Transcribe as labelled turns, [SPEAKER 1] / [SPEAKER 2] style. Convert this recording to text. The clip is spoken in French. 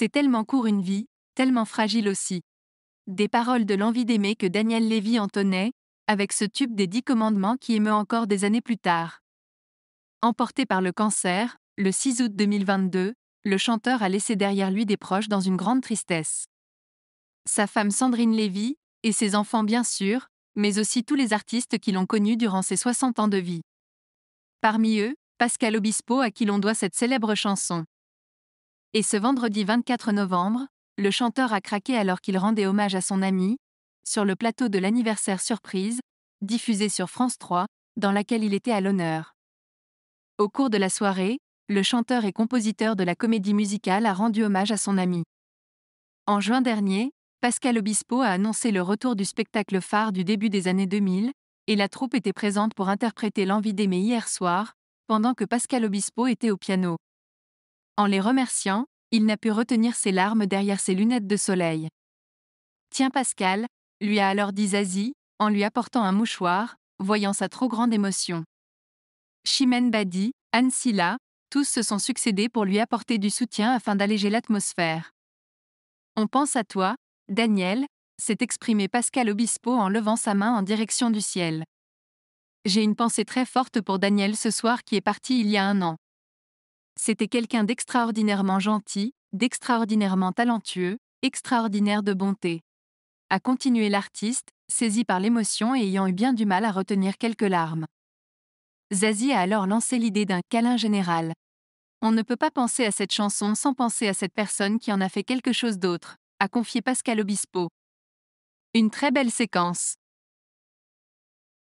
[SPEAKER 1] C'est tellement court une vie, tellement fragile aussi. Des paroles de l'envie d'aimer que Daniel Lévy entonnait, avec ce tube des Dix Commandements qui émeut encore des années plus tard. Emporté par le cancer, le 6 août 2022, le chanteur a laissé derrière lui des proches dans une grande tristesse. Sa femme Sandrine Lévy, et ses enfants bien sûr, mais aussi tous les artistes qui l'ont connu durant ses 60 ans de vie. Parmi eux, Pascal Obispo à qui l'on doit cette célèbre chanson. Et ce vendredi 24 novembre, le chanteur a craqué alors qu'il rendait hommage à son ami, sur le plateau de l'anniversaire surprise, diffusé sur France 3, dans laquelle il était à l'honneur. Au cours de la soirée, le chanteur et compositeur de la comédie musicale a rendu hommage à son ami. En juin dernier, Pascal Obispo a annoncé le retour du spectacle phare du début des années 2000, et la troupe était présente pour interpréter l'envie d'aimer hier soir, pendant que Pascal Obispo était au piano. En les remerciant, il n'a pu retenir ses larmes derrière ses lunettes de soleil. Tiens Pascal, lui a alors dit Zazie, en lui apportant un mouchoir, voyant sa trop grande émotion. Chimène Badi, Anne Silla, tous se sont succédés pour lui apporter du soutien afin d'alléger l'atmosphère. On pense à toi, Daniel, s'est exprimé Pascal Obispo en levant sa main en direction du ciel. J'ai une pensée très forte pour Daniel ce soir qui est parti il y a un an. C'était quelqu'un d'extraordinairement gentil, d'extraordinairement talentueux, extraordinaire de bonté. A continué l'artiste, saisi par l'émotion et ayant eu bien du mal à retenir quelques larmes. Zazie a alors lancé l'idée d'un câlin général. On ne peut pas penser à cette chanson sans penser à cette personne qui en a fait quelque chose d'autre, a confié Pascal Obispo. Une très belle séquence.